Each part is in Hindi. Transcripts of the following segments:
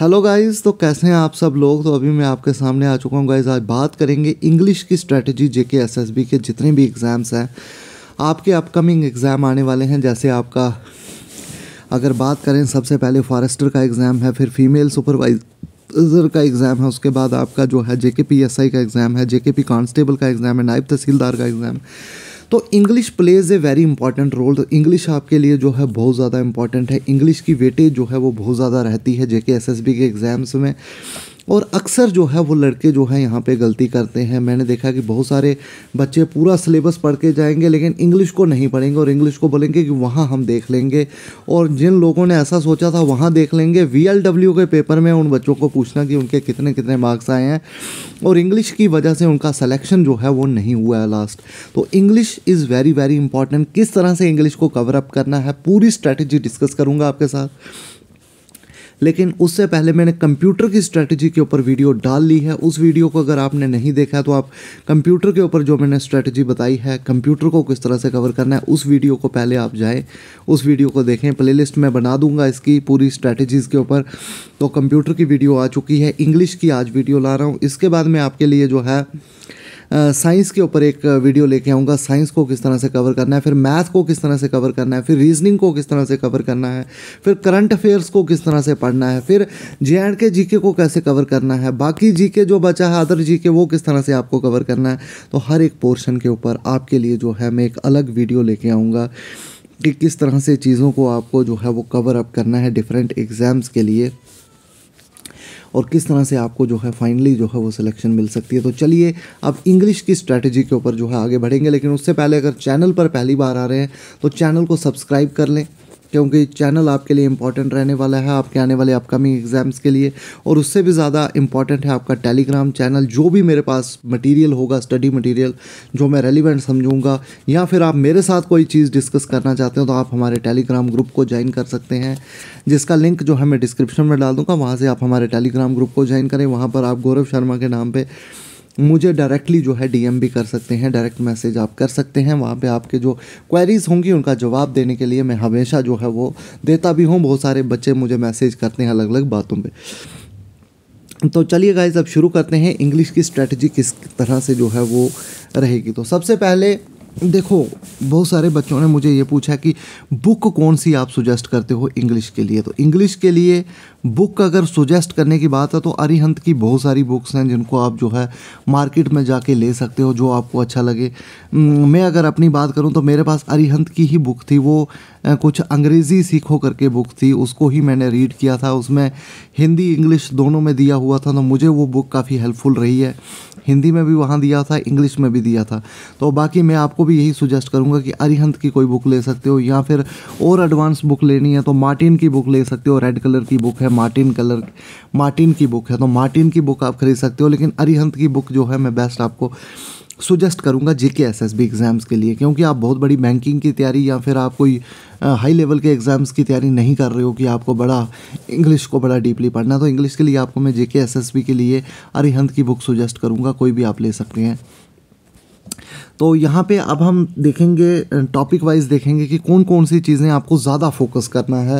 हेलो गाइस तो कैसे हैं आप सब लोग तो अभी मैं आपके सामने आ चुका हूँ गाइस आज बात करेंगे इंग्लिश की स्ट्रैटेजी जेके एसएसबी के जितने भी एग्ज़ाम्स हैं आपके अपकमिंग एग्ज़ाम आने वाले हैं जैसे आपका अगर बात करें सबसे पहले फॉरेस्टर का एग्ज़ाम है फिर फीमेल सुपरवाइजर का एग्ज़ाम है उसके बाद आपका जो है जेके पी एस आई का एग्ज़ाम है जेके पी कांस्टेबल का एग्ज़ाम है नायब तहसीलदार का एग्ज़ाम है तो English plays a very important role तो इंग्लिश आपके लिए जो है बहुत ज़्यादा इंपॉर्टेंट है इंग्लिश की वेटेज जो है वो बहुत ज़्यादा रहती है जेके एसएसबी के एग्ज़ाम्स में और अक्सर जो है वो लड़के जो है यहाँ पे गलती करते हैं मैंने देखा कि बहुत सारे बच्चे पूरा सिलेबस पढ़ के जाएंगे लेकिन इंग्लिश को नहीं पढ़ेंगे और इंग्लिश को बोलेंगे कि वहाँ हम देख लेंगे और जिन लोगों ने ऐसा सोचा था वहाँ देख लेंगे वी के पेपर में उन बच्चों को पूछना कि उनके कितने कितने मार्क्स आए हैं और इंग्लिश की वजह से उनका सलेक्शन जो है वो नहीं हुआ है लास्ट तो English is very very important किस तरह से इंग्लिश को कवर अप करना है पूरी स्ट्रैटेजी डिस्कस करूँगा आपके साथ लेकिन उससे पहले मैंने कंप्यूटर की स्ट्रैटेजी के ऊपर वीडियो डाल ली है उस वीडियो को अगर आपने नहीं देखा तो आप कंप्यूटर के ऊपर जो मैंने स्ट्रेटजी बताई है कंप्यूटर को किस तरह से कवर करना है उस वीडियो को पहले आप जाएँ उस वीडियो को देखें प्लेलिस्ट मैं बना दूंगा इसकी पूरी स्ट्रैटेजीज़ के ऊपर तो कंप्यूटर की वीडियो आ चुकी है इंग्लिश की आज वीडियो ला रहा हूँ इसके बाद मैं आपके लिए जो है साइंस के ऊपर एक वीडियो लेके आऊँगा साइंस को किस तरह से कवर करना है फिर मैथ को किस तरह से कवर करना है फिर रीजनिंग को किस तरह से कवर करना है फिर करंट अफेयर्स को किस तरह से पढ़ना है फिर जे एंड के जी को कैसे कवर करना है बाकी जी के जो बचा है अदर जी के वो किस तरह से आपको कवर करना है तो हर एक पोर्शन के ऊपर आपके लिए जो है मैं एक अलग वीडियो लेके आऊँगा कि किस तरह से चीज़ों को आपको जो है वो कवर अप करना है डिफरेंट एग्ज़ाम्स के लिए और किस तरह से आपको जो है फाइनली जो है वो सिलेक्शन मिल सकती है तो चलिए अब इंग्लिश की स्ट्रैटेजी के ऊपर जो है आगे बढ़ेंगे लेकिन उससे पहले अगर चैनल पर पहली बार आ रहे हैं तो चैनल को सब्सक्राइब कर लें क्योंकि चैनल आपके लिए इंपॉर्टेंट रहने वाला है आपके आने वाले अपकमिंग एग्ज़ाम्स के लिए और उससे भी ज़्यादा इंपॉर्टेंट है आपका टेलीग्राम चैनल जो भी मेरे पास मटेरियल होगा स्टडी मटेरियल जो मैं रेलिवेंट समझूंगा या फिर आप मेरे साथ कोई चीज़ डिस्कस करना चाहते हो तो आप हमारे टेलीग्राम ग्रुप को ज्वाइन कर सकते हैं जिसका लिंक जो है मैं डिस्क्रिप्शन में डाल दूँगा वहाँ से आप हमारे टेलीग्राम ग्रुप को ज्वाइन करें वहाँ पर आप गौरव शर्मा के नाम पर मुझे डायरेक्टली जो है डीएम भी कर सकते हैं डायरेक्ट मैसेज आप कर सकते हैं वहाँ पे आपके जो क्वेरीज होंगी उनका जवाब देने के लिए मैं हमेशा जो है वो देता भी हूँ बहुत सारे बच्चे मुझे मैसेज करते हैं अलग अलग बातों पर तो चलिए गाइज अब शुरू करते हैं इंग्लिश की स्ट्रैटेजी किस तरह से जो है वो रहेगी तो सबसे पहले देखो बहुत सारे बच्चों ने मुझे ये पूछा कि बुक कौन सी आप सुजेस्ट करते हो इंग्लिश के लिए तो इंग्लिश के लिए बुक अगर सुजेस्ट करने की बात है तो अरिहंत की बहुत सारी बुक्स हैं जिनको आप जो है मार्केट में जाके ले सकते हो जो आपको अच्छा लगे मैं अगर अपनी बात करूं तो मेरे पास अरिहंत की ही बुक थी वो कुछ अंग्रेज़ी सीखो करके बुक थी उसको ही मैंने रीड किया था उसमें हिंदी इंग्लिश दोनों में दिया हुआ था तो मुझे वो बुक काफ़ी हेल्पफुल रही है हिंदी में भी वहाँ दिया था इंग्लिश में भी दिया था तो बाकी मैं आपको भी यही सुजेस्ट करूँगा कि अरिहंत की कोई बुक ले सकते हो या फिर और एडवांस बुक लेनी है तो मार्टिन की बुक ले सकते हो रेड कलर की बुक है मार्टिन कलर मार्टिन की बुक है तो मार्टिन की बुक आप खरीद सकते हो लेकिन अरिहंत की बुक जो है मैं बेस्ट आपको सुजेस्ट करूँगा जे के एस एस बी एग्ज़ाम्स के लिए क्योंकि आप बहुत बड़ी बैंकिंग की तैयारी या फिर आप कोई हाई लेवल के एग्ज़ाम्स की तैयारी नहीं कर रहे हो कि आपको बड़ा इंग्लिश को बड़ा डीपली पढ़ना तो इंग्लिश के लिए आपको मैं जे के एस एस बी के लिए अरिहंत की बुक सुजेस्ट करूँगा कोई भी आप ले सकते हैं तो यहाँ पे अब हम देखेंगे टॉपिक वाइज देखेंगे कि कौन कौन सी चीज़ें आपको ज़्यादा फोकस करना है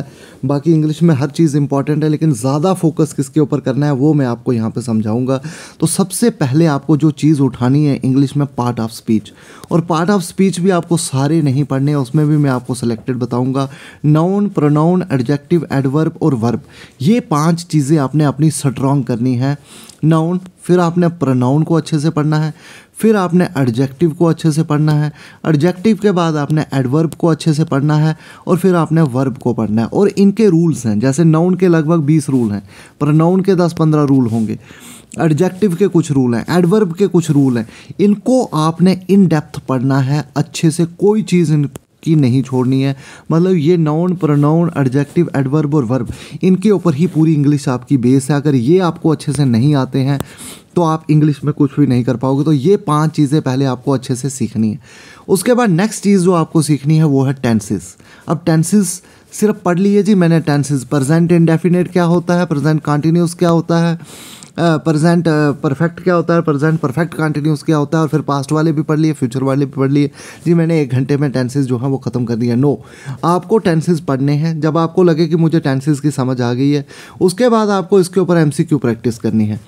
बाकी इंग्लिश में हर चीज़ इंपॉर्टेंट है लेकिन ज़्यादा फोकस किसके ऊपर करना है वो मैं आपको यहाँ पे समझाऊंगा तो सबसे पहले आपको जो चीज़ उठानी है इंग्लिश में पार्ट ऑफ स्पीच और पार्ट ऑफ स्पीच भी आपको सारे नहीं पढ़ने उसमें भी मैं आपको सेलेक्टेड बताऊँगा नाउन प्रोनाउन एडजेक्टिव एडवर्ब और वर्ब ये पाँच चीज़ें आपने अपनी स्ट्रॉन्ग करनी है नाउन फिर आपने प्रोनाउन को अच्छे से पढ़ना है फिर आपने एडजेक्टिव को अच्छे से पढ़ना है एडजेक्टिव के बाद आपने एडवर्ब को अच्छे से पढ़ना है और फिर आपने वर्ब को पढ़ना है और इनके रूल्स हैं जैसे नाउन के लगभग बीस रूल हैं पर नाउन के दस पंद्रह रूल होंगे एडजेक्टिव के कुछ रूल हैं एडवर्ब के कुछ रूल हैं इनको आपने इन डेप्थ पढ़ना है अच्छे से कोई चीज़ इन की नहीं छोड़नी है मतलब ये नाउन प्रोनाउन एडजेक्टिव एडवर्ब और वर्ब इनके ऊपर ही पूरी इंग्लिश आपकी बेस है अगर ये आपको अच्छे से नहीं आते हैं तो आप इंग्लिश में कुछ भी नहीं कर पाओगे तो ये पांच चीज़ें पहले आपको अच्छे से सीखनी है उसके बाद नेक्स्ट चीज़ जो आपको सीखनी है वो है टेंसिस अब टेंसिस सिर्फ पढ़ लिए जी मैंने टेंसिस प्रेजेंट इंडेफिनेट क्या होता है प्रेजेंट कॉन्टीन्यूस क्या होता है प्रेजेंट परफेक्ट क्या होता है प्रेजेंट परफेक्ट कंटिन्यूस क्या होता है और फिर पास्ट वाले भी पढ़ लिए फ्यूचर वाले भी पढ़ लिए जी मैंने एक घंटे में टेंसेज जो है वो ख़त्म कर दिया नो आपको टेंसेज पढ़ने हैं जब आपको लगे कि मुझे टेंसेज की समझ आ गई है उसके बाद आपको इसके ऊपर एम प्रैक्टिस करनी है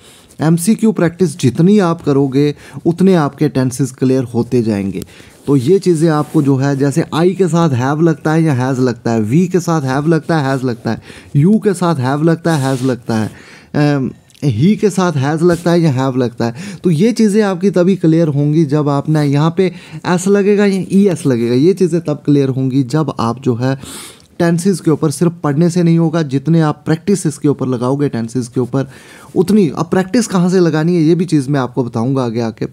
एम प्रैक्टिस जितनी आप करोगे उतने आपके टेंसेस क्लियर होते जाएंगे तो ये चीज़ें आपको जो है जैसे आई के साथ हैव लगता है या हैज़ लगता है वी के साथ हैव लगता है हैज़ लगता है यू के साथ हैव लगता है हैज़ लगता है ही के साथ हैज़ लगता है या हैव लगता है तो ये चीज़ें आपकी तभी क्लियर होंगी जब आपने यहाँ पे एस लगेगा या ई e एस लगेगा ये चीज़ें तब क्लियर होंगी जब आप जो है टेंसेज के ऊपर सिर्फ पढ़ने से नहीं होगा जितने आप प्रैक्टिस इसके ऊपर लगाओगे टेंसेज के ऊपर उतनी अब प्रैक्टिस कहाँ से लगानी है ये भी चीज़ मैं आपको बताऊँगा आगे आके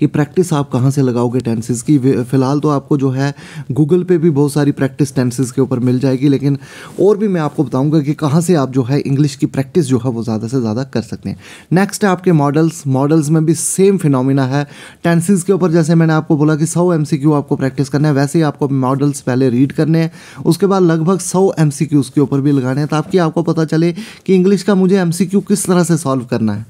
कि प्रैक्टिस आप कहाँ से लगाओगे टेंसेस की फ़िलहाल तो आपको जो है गूगल पे भी बहुत सारी प्रैक्टिस टेंसेस के ऊपर मिल जाएगी लेकिन और भी मैं आपको बताऊंगा कि कहाँ से आप जो है इंग्लिश की प्रैक्टिस जो है वो ज़्यादा से ज़्यादा कर सकते हैं नेक्स्ट है आपके मॉडल्स मॉडल्स में भी सेम फिनोमिना है टेंसिस के ऊपर जैसे मैंने आपको बोला कि सौ एम आपको प्रैक्टिस करना है वैसे ही आपको मॉडल्स पहले रीड करने हैं उसके बाद लगभग सौ एम उसके ऊपर भी लगाने हैं ताकि आपको पता चले कि इंग्लिश का मुझे एम किस तरह से सॉल्व करना है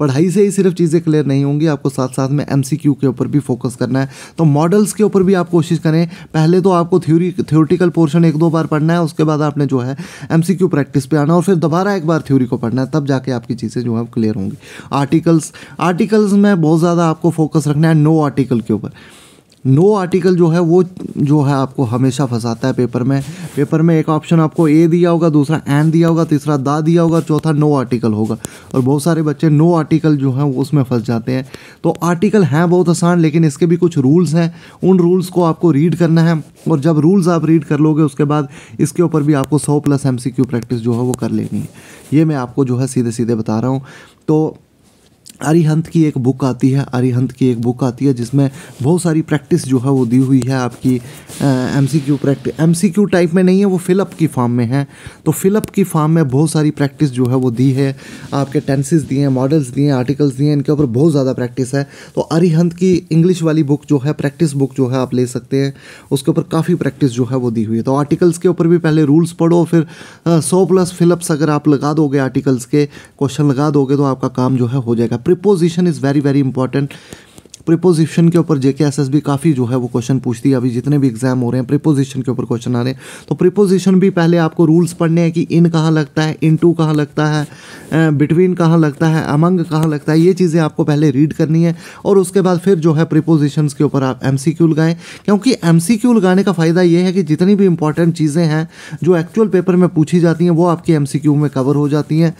पढ़ाई से ही सिर्फ चीज़ें क्लियर नहीं होंगी आपको साथ साथ में एम के ऊपर भी फोकस करना है तो मॉडल्स के ऊपर भी आप कोशिश करें पहले तो आपको थ्योरी थ्योरटिकल पोर्शन एक दो बार पढ़ना है उसके बाद आपने जो है एम प्रैक्टिस पे आना और फिर दोबारा एक बार थ्योरी को पढ़ना है तब जाके आपकी चीज़ें जो है क्लियर होंगी आर्टिकल्स आर्टिकल्स में बहुत ज़्यादा आपको फोकस रखना है नो आर्टिकल के ऊपर नो आर्टिकल जो है वो जो है आपको हमेशा फंसाता है पेपर में पेपर में एक ऑप्शन आपको ए दिया होगा दूसरा एन दिया होगा तीसरा दा दिया होगा चौथा नो आर्टिकल होगा और बहुत सारे बच्चे नो आर्टिकल जो है वो उसमें फंस जाते हैं तो आर्टिकल हैं बहुत आसान लेकिन इसके भी कुछ रूल्स हैं उन रूल्स को आपको रीड करना है और जब रूल्स आप रीड कर लोगे उसके बाद इसके ऊपर भी आपको सौ प्लस एम प्रैक्टिस जो है वो कर लेनी है ये मैं आपको जो है सीधे सीधे बता रहा हूँ तो अरिहंत की एक बुक आती है अरिहंत की एक बुक आती है जिसमें बहुत सारी प्रैक्टिस जो है वो दी हुई है आपकी M C Q practice M C Q type में नहीं है वो फिलअप की फॉर्म में है तो फिलअप की फॉर्म में बहुत सारी प्रैक्टिस जो है वो दी है आपके टेंसेस दिए हैं मॉडल्स दिए हैं आर्टिकल्स दिए हैं इनके ऊपर बहुत ज़्यादा प्रैक्टिस है तो अरिहंत की इंग्लिश वाली बुक जो है प्रैक्टिस बुक जो है आप ले सकते हैं उसके ऊपर काफ़ी प्रैक्टिस जो है वो दी हुई है तो आर्टिकल्स के ऊपर भी पहले रूल्स पढ़ो फिर सौ प्लस फिलअप्स अगर आप लगा दोगे आर्टिकल्स के क्वेश्चन लगा दोगे तो आपका काम जो है हो जाएगा preposition is very very important preposition के ऊपर जेके एस एस बी काफ़ी जो है वो क्वेश्चन पूछती है अभी जितने भी एग्जाम हो रहे हैं प्रिपोजिशन के ऊपर क्वेश्चन आ रहे हैं तो प्रिपोजिशन भी पहले आपको रूल्स पढ़ने हैं कि इन कहाँ लगता है इन टू कहाँ लगता है बिटवीन कहाँ लगता है अमंग कहाँ लगता है ये चीज़ें आपको पहले रीड करनी है और उसके बाद फिर जो है प्रिपोजिशन के ऊपर आप एम सी क्यू लगाएँ क्योंकि एम सी क्यू लगाने का फ़ायदा ये है कि जितनी भी इंपॉर्टेंट चीज़ें हैं जो एक्चुअल पेपर में पूछी जाती हैं वो आपके एम सी क्यू में कवर हो जाती हैं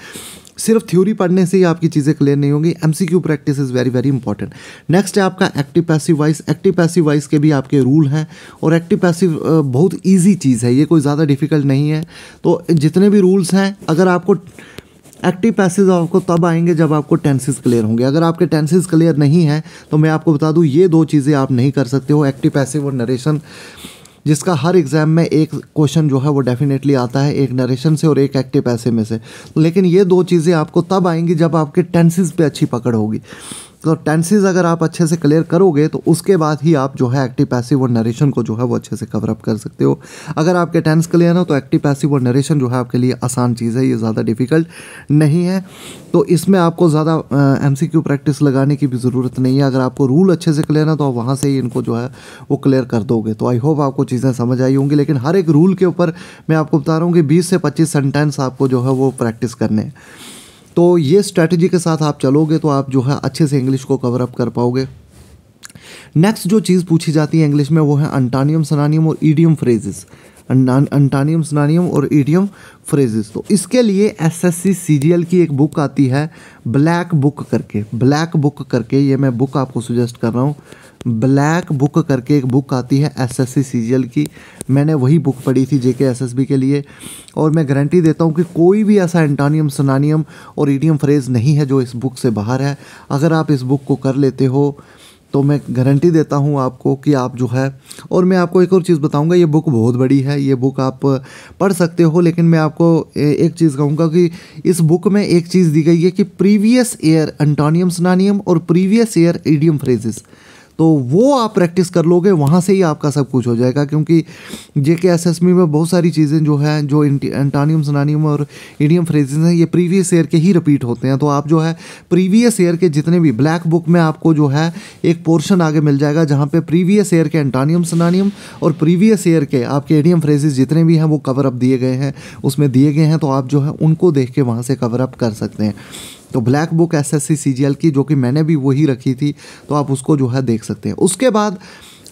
सिर्फ थ्योरी पढ़ने से ही आपकी चीज़ें क्लियर नहीं होंगी M C Q practice is very very important next है आपका active passive voice active passive voice के भी आपके रूल हैं और एक्टिव पैसिव बहुत ईजी चीज़ है ये कोई ज़्यादा डिफिकल्ट नहीं है तो जितने भी रूल्स हैं अगर आपको एक्टिव पैसेज आपको तब आएंगे जब आपको टेंसेज क्लियर होंगे अगर आपके टेंसेज क्लियर नहीं है तो मैं आपको बता दूँ ये दो चीज़ें आप नहीं कर सकते हो एक्टिव पैसिव और नरेशन जिसका हर एग्ज़ाम में एक क्वेश्चन जो है वो डेफिनेटली आता है एक नरेशन से और एक एक्टिव पैसे में से लेकिन ये दो चीज़ें आपको तब आएंगी जब आपके टेंसिस पे अच्छी पकड़ होगी तो टेंसेज अगर आप अच्छे से क्लियर करोगे तो उसके बाद ही आप जो है एक्टिव पैसिव और नरेशन को जो है वो अच्छे से कवरअप कर सकते हो अगर आपके टेंस क्लियर हो तो एक्टिव पैसिव और नरेशन जो है आपके लिए आसान चीज़ है ये ज़्यादा डिफ़िकल्ट नहीं है तो इसमें आपको ज़्यादा एम सी क्यू प्रैक्टिस लगाने की भी ज़रूरत नहीं है अगर आपको रूल अच्छे से क्लियर है तो आप वहाँ से ही इनको जो है वो क्लियर कर दोगे तो आई होप आपको चीज़ें समझ आई होंगी लेकिन हर एक रूल के ऊपर मैं आपको बता रहा हूँ कि बीस से पच्चीस सेंटेंस आपको जो है वो प्रैक्टिस करने हैं तो ये स्ट्रैटेजी के साथ आप चलोगे तो आप जो है अच्छे से इंग्लिश को कवर अप कर पाओगे नेक्स्ट जो चीज़ पूछी जाती है इंग्लिश में वो है अंटानियम सनानियम और ईडियम फ्रेजेस अंटानियम सनानियम और ईडियम फ्रेजेस तो इसके लिए एसएससी सीजीएल की एक बुक आती है ब्लैक बुक करके ब्लैक बुक करके ये मैं बुक आपको सुजेस्ट कर रहा हूँ ब्लैक बुक करके एक बुक आती है एसएससी सीजीएल की मैंने वही बुक पढ़ी थी जेके एसएसबी के लिए और मैं गारंटी देता हूँ कि कोई भी ऐसा एंटानियम सनानियम और ईडियम फ्रेज़ नहीं है जो इस बुक से बाहर है अगर आप इस बुक को कर लेते हो तो मैं गारंटी देता हूँ आपको कि आप जो है और मैं आपको एक और चीज़ बताऊँगा ये बुक बहुत बड़ी है ये बुक आप पढ़ सकते हो लेकिन मैं आपको एक चीज़ कहूँगा कि इस बुक में एक चीज़ दी गई है कि प्रीवियस ईयर एंटोनियम स्नानियम और प्रीवियस ईयर ईडियम फ्रेजेस तो वो आप प्रैक्टिस कर लोगे वहाँ से ही आपका सब कुछ हो जाएगा क्योंकि जे के एस एस में बहुत सारी चीज़ें जो हैं जो एंटानियम सनानियम और इडियम फ्रेजेज हैं ये प्रीवियस ईयर के ही रिपीट होते हैं तो आप जो है प्रीवियस ईयर के जितने भी ब्लैक बुक में आपको जो है एक पोर्शन आगे मिल जाएगा जहाँ पर प्रीवियस ईयर के एंटानियम सनानियम और प्रीवियस ईयर के आपके एडियम फ्रेजेज जितने भी हैं वो कवर अप दिए गए हैं उसमें दिए गए हैं तो आप जो है उनको देख के वहाँ से कवर अप कर सकते हैं तो ब्लैक बुक एस एस की जो कि मैंने भी वही रखी थी तो आप उसको जो है देख सकते हैं उसके बाद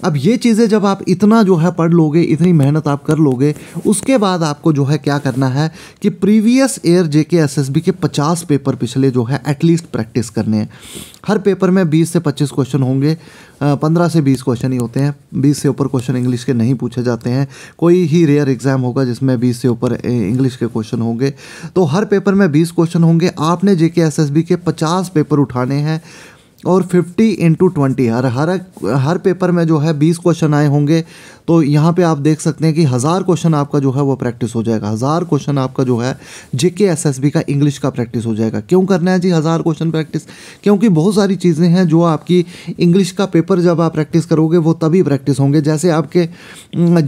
अब ये चीज़ें जब आप इतना जो है पढ़ लोगे इतनी मेहनत आप कर लोगे उसके बाद आपको जो है क्या करना है कि प्रीवियस ईयर जे के एस एस बी के पचास पेपर पिछले जो है एटलीस्ट प्रैक्टिस करने हैं हर पेपर में बीस से पच्चीस क्वेश्चन होंगे पंद्रह से बीस क्वेश्चन ही होते हैं बीस से ऊपर क्वेश्चन इंग्लिश के नहीं पूछे जाते हैं कोई ही रेयर एग्ज़ाम होगा जिसमें बीस से ऊपर इंग्लिश के क्वेश्चन होंगे तो हर पेपर में बीस क्वेश्चन होंगे आपने जे के एस एस बी के पचास पेपर उठाने हैं और 50 इंटू ट्वेंटी हर हर हर पेपर में जो है 20 क्वेश्चन आए होंगे तो यहाँ पे आप देख सकते हैं कि हज़ार क्वेश्चन आपका जो है वो प्रैक्टिस हो जाएगा हज़ार क्वेश्चन आपका जो है जेके एसएसबी का इंग्लिश का प्रैक्टिस हो जाएगा क्यों करना है जी हज़ार क्वेश्चन प्रैक्टिस क्योंकि बहुत सारी चीज़ें हैं जो आपकी इंग्लिश का पेपर जब आप प्रैक्टिस करोगे वो तभी प्रैक्टिस होंगे जैसे आपके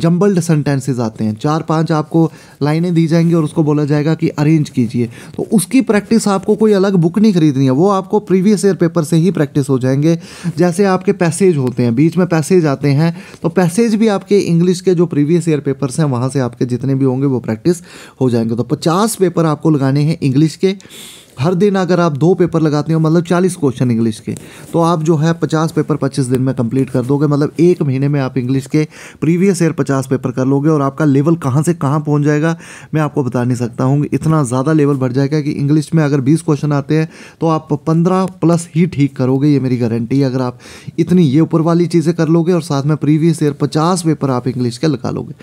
जम्बल्ड सेंटेंसेज आते हैं चार पाँच आपको लाइनें दी जाएंगी और उसको बोला जाएगा कि अरेंज कीजिए तो उसकी प्रैक्टिस आपको कोई अलग बुक नहीं खरीदनी है वो आपको प्रीवियस ईयर पेपर से ही प्रैक्टिस हो जाएंगे जैसे आपके पैसेज होते हैं बीच में पैसेज आते हैं तो पैसेज भी आप आपके इंग्लिश के जो प्रीवियस ईयर पेपर्स हैं वहाँ से आपके जितने भी होंगे वो प्रैक्टिस हो जाएंगे तो पचास पेपर आपको लगाने हैं इंग्लिश के हर दिन अगर आप दो पेपर लगाते हो मतलब चालीस क्वेश्चन इंग्लिश के तो आप जो है पचास पेपर पच्चीस दिन में कंप्लीट कर दोगे मतलब एक महीने में आप इंग्लिश के प्रीवियस ईयर पचास पेपर कर लोगे और आपका लेवल कहाँ से कहाँ पहुँच जाएगा मैं आपको बता नहीं सकता हूँ इतना ज़्यादा लेवल बढ़ जाएगा कि इंग्लिश में अगर बीस क्वेश्चन आते हैं तो आप पंद्रह प्लस ही ठीक करोगे ये मेरी गारंटी है अगर आप इतनी ये ऊपर वाली चीज़ें कर लोगे और साथ में प्रीवियस ईयर पचास पेपर आप इंग्लिश के लगा लोगे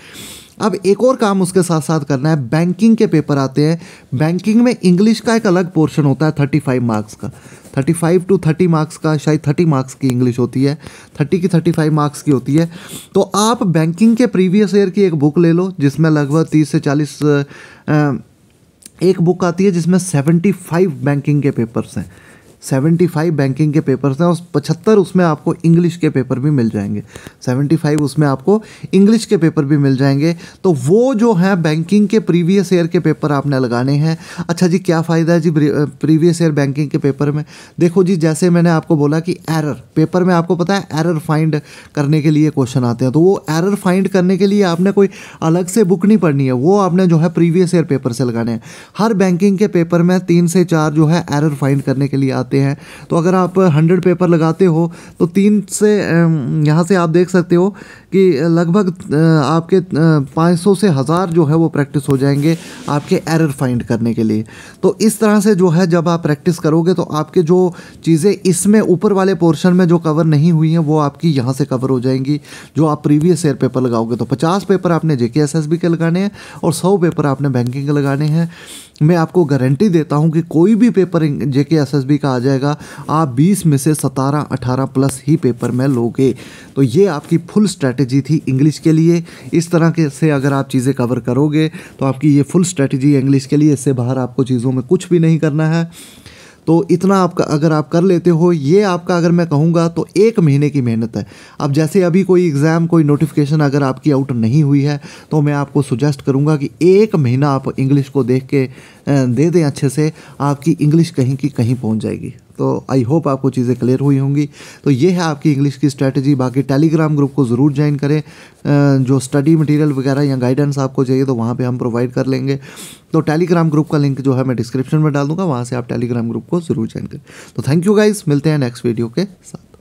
अब एक और काम उसके साथ साथ करना है बैंकिंग के पेपर आते हैं बैंकिंग में इंग्लिश का एक अलग पोर्शन होता है थर्टी फाइव मार्क्स का thirty five to thirty marks का शायद थर्टी मार्क्स की इंग्लिश होती है थर्टी की थर्टी फाइव मार्क्स की होती है तो आप बैंकिंग के प्रीवियस ईयर की एक बुक ले लो जिसमें लगभग तीस से चालीस एक बुक आती है जिसमें सेवेंटी फाइव बैंकिंग के पेपर्स हैं सेवेंटी फाइव बैंकिंग के पेपर्स हैं और पचहत्तर उसमें आपको इंग्लिश के पेपर भी मिल जाएंगे सेवेंटी फाइव उसमें आपको इंग्लिश के पेपर भी मिल जाएंगे तो वो जो है बैंकिंग के प्रीवियस ईयर के पेपर आपने लगाने हैं अच्छा जी क्या फ़ायदा है जी प्रीवियस ईयर बैंकिंग के पेपर में देखो जी जैसे मैंने आपको बोला कि एरर पेपर में आपको पता है एरर फाइंड करने के लिए क्वेश्चन आते हैं तो वो एरर फाइंड करने के लिए आपने कोई अलग से बुक नहीं पढ़नी है वो आपने जो है प्रीवियस ईयर पेपर से लगाने हैं हर बैंकिंग के पेपर में तीन से चार जो है एरर फाइंड करने के लिए आते सकते हैं तो अगर आप हंड्रेड पेपर लगाते हो तो तीन से यहाँ से आप देख सकते हो कि लगभग आपके सौ से हज़ार जो है वो प्रैक्टिस हो जाएंगे आपके एरर फाइंड करने के लिए तो इस तरह से जो है जब आप प्रैक्टिस करोगे तो आपके जो चीज़ें इसमें ऊपर वाले पोर्शन में जो कवर नहीं हुई हैं वो आपकी यहाँ से कवर हो जाएंगी जो आप प्रीवियस ईयर पेपर लगाओगे तो पचास पेपर आपने जे के लगाने हैं और सौ पेपर आपने बैंकिंग के लगाने हैं मैं आपको गारंटी देता हूँ कि कोई भी पेपर जे का आ जाएगा आप बीस में से 17, अठारह प्लस ही पेपर में लोगे तो ये आपकी फुल स्ट्रैटेजी थी इंग्लिश के लिए इस तरह के से अगर आप चीज़ें कवर करोगे तो आपकी ये फुल स्ट्रैटेजी इंग्लिश के लिए इससे बाहर आपको चीज़ों में कुछ भी नहीं करना है तो इतना आपका अगर आप कर लेते हो ये आपका अगर मैं कहूँगा तो एक महीने की मेहनत है अब जैसे अभी कोई एग्ज़ाम कोई नोटिफिकेशन अगर आपकी आउट नहीं हुई है तो मैं आपको सुजेस्ट करूँगा कि एक महीना आप इंग्लिश को देख के दे दें अच्छे से आपकी इंग्लिश कहीं की कहीं पहुँच जाएगी तो आई होप आपको चीज़ें क्लियर हुई होंगी तो ये है आपकी इंग्लिश की स्ट्रैटेजी बाकी टेलीग्राम ग्रुप को ज़रूर ज्वाइन करें जो स्टडी मटेरियल वगैरह या गाइडेंस आपको चाहिए तो वहाँ पे हम प्रोवाइड कर लेंगे तो टेलीग्राम ग्रुप का लिंक जो है मैं डिस्क्रिप्शन में डाल दूँगा वहाँ से आप टेलीग्राम ग्रुप को ज़रूर ज्वाइन करें तो थैंक यू गाइज़ मिलते हैं नेक्स्ट वीडियो के साथ